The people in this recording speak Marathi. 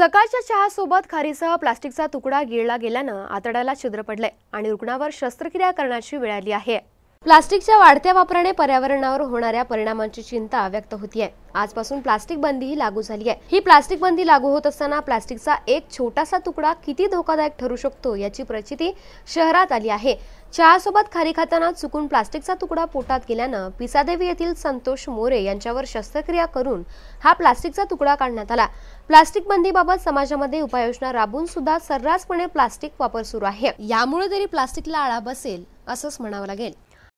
सकाळच्या चहासोबत खारीसह प्लास्टिकचा तुकडा गिळला गेल्यानं आतड्याला छिद्र पडले आणि रुग्णावर शस्त्रक्रिया करण्याची वेळ आली आहे प्लास्टिकच्या वाढत्या वापराने पर्यावरणावर होणाऱ्या परिणामांची चिंता व्यक्त होतीये आजपासून प्लास्टिक बंदी ही लागू झाली आहे ही प्लास्टिक बंदी लागू होत असताना प्लास्टिकचा एक छोटासा तुकडा किती धोकादायक ठरू शकतो याची प्रचिती शहरात आली आहे चहासोबत खारी खाताना चुकून प्लास्टिकचा तुकडा पोटात गेल्यानं पिसादेवी येथील संतोष मोरे यांच्यावर शस्त्रक्रिया करून हा प्लास्टिकचा तुकडा काढण्यात आला प्लास्टिक बंदीबाबत समाजामध्ये उपाययोजना राबून सुद्धा सर्रासपणे प्लास्टिक वापर सुरू आहे यामुळे तरी प्लास्टिकला आळा बसेल असंच म्हणावं लागेल